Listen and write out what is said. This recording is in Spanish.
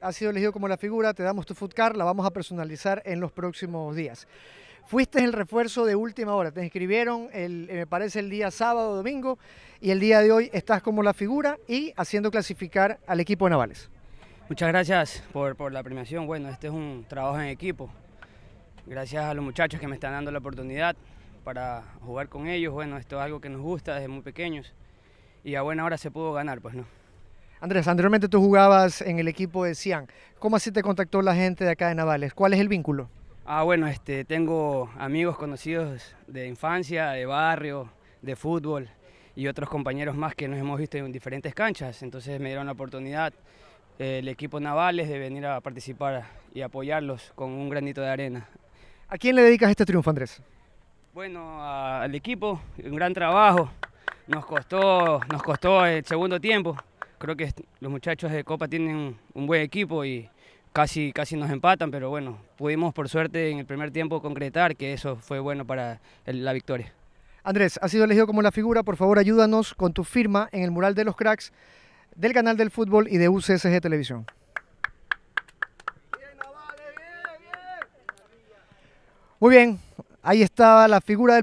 Has sido elegido como la figura, te damos tu food car, la vamos a personalizar en los próximos días. Fuiste el refuerzo de última hora, te escribieron, eh, me parece, el día sábado, domingo, y el día de hoy estás como la figura y haciendo clasificar al equipo de Navales. Muchas gracias por la premiación. Bueno, este es un trabajo en equipo. Gracias a los muchachos que me están dando la oportunidad para jugar con ellos. Bueno, esto es algo que nos gusta desde muy pequeños y a buena hora se pudo ganar, pues no. Andrés, anteriormente tú jugabas en el equipo de Cian. ¿Cómo así te contactó la gente de acá de Navales? ¿Cuál es el vínculo? Ah, bueno, este, tengo amigos conocidos de infancia, de barrio, de fútbol y otros compañeros más que nos hemos visto en diferentes canchas. Entonces me dieron la oportunidad eh, el equipo Navales de venir a participar y apoyarlos con un granito de arena. ¿A quién le dedicas este triunfo, Andrés? Bueno, al equipo, un gran trabajo. Nos costó, nos costó el segundo tiempo, creo que los muchachos de Copa tienen un buen equipo y casi, casi nos empatan, pero bueno, pudimos por suerte en el primer tiempo concretar que eso fue bueno para la victoria. Andrés, has sido elegido como la figura, por favor ayúdanos con tu firma en el mural de los cracks del canal del fútbol y de UCSG Televisión. Muy bien, ahí estaba la figura del...